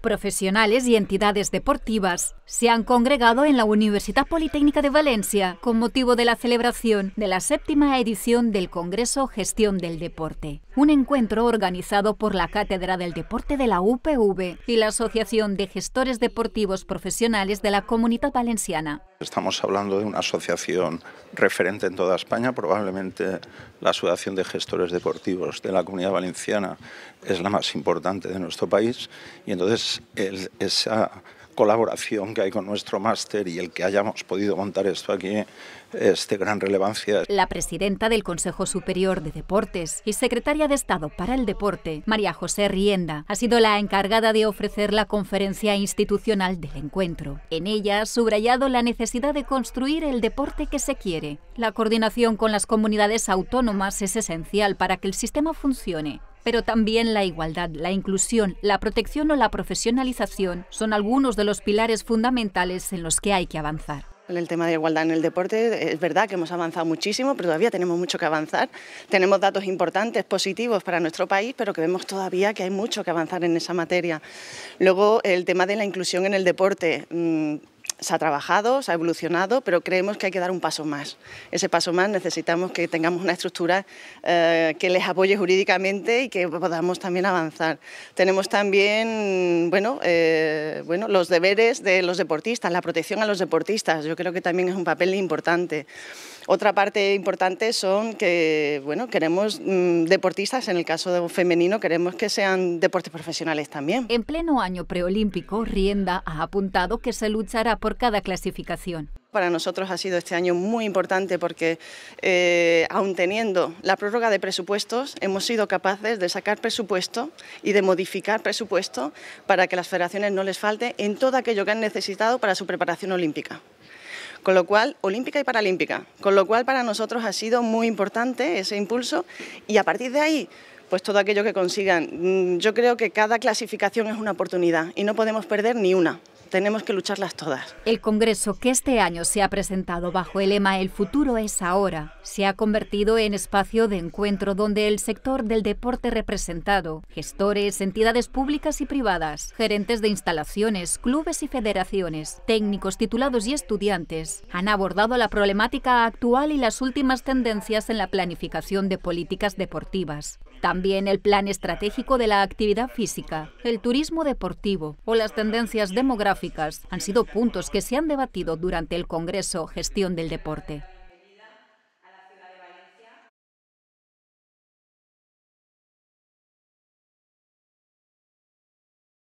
profesionales y entidades deportivas se han congregado en la Universidad Politécnica de Valencia con motivo de la celebración de la séptima edición del Congreso Gestión del Deporte, un encuentro organizado por la Cátedra del Deporte de la UPV y la Asociación de Gestores Deportivos Profesionales de la Comunidad Valenciana. Estamos hablando de una asociación referente en toda España, probablemente la Asociación de Gestores Deportivos de la Comunidad Valenciana es la más importante de nuestro país y entonces esa colaboración que hay con nuestro máster y el que hayamos podido montar esto aquí es de gran relevancia. La presidenta del Consejo Superior de Deportes y secretaria de Estado para el Deporte, María José Rienda, ha sido la encargada de ofrecer la conferencia institucional del encuentro. En ella ha subrayado la necesidad de construir el deporte que se quiere. La coordinación con las comunidades autónomas es esencial para que el sistema funcione pero también la igualdad, la inclusión, la protección o la profesionalización son algunos de los pilares fundamentales en los que hay que avanzar. En el tema de igualdad en el deporte es verdad que hemos avanzado muchísimo, pero todavía tenemos mucho que avanzar. Tenemos datos importantes, positivos para nuestro país, pero que vemos todavía que hay mucho que avanzar en esa materia. Luego, el tema de la inclusión en el deporte. Mm, se ha trabajado, se ha evolucionado, pero creemos que hay que dar un paso más. Ese paso más necesitamos que tengamos una estructura eh, que les apoye jurídicamente y que podamos también avanzar. Tenemos también bueno, eh, bueno, los deberes de los deportistas, la protección a los deportistas, yo creo que también es un papel importante. Otra parte importante son que bueno, queremos mm, deportistas, en el caso femenino, queremos que sean deportes profesionales también. En pleno año preolímpico, Rienda ha apuntado que se luchará por cada clasificación. Para nosotros ha sido este año muy importante porque, eh, aun teniendo la prórroga de presupuestos, hemos sido capaces de sacar presupuesto y de modificar presupuesto para que las federaciones no les falte en todo aquello que han necesitado para su preparación olímpica con lo cual, olímpica y paralímpica, con lo cual para nosotros ha sido muy importante ese impulso y a partir de ahí, pues todo aquello que consigan. Mm, yo creo que cada clasificación es una oportunidad y no podemos perder ni una. Tenemos que lucharlas todas. El Congreso que este año se ha presentado bajo el lema El futuro es ahora se ha convertido en espacio de encuentro donde el sector del deporte representado, gestores, entidades públicas y privadas, gerentes de instalaciones, clubes y federaciones, técnicos, titulados y estudiantes, han abordado la problemática actual y las últimas tendencias en la planificación de políticas deportivas. También el plan estratégico de la actividad física, el turismo deportivo o las tendencias demográficas han sido puntos que se han debatido durante el Congreso Gestión del Deporte.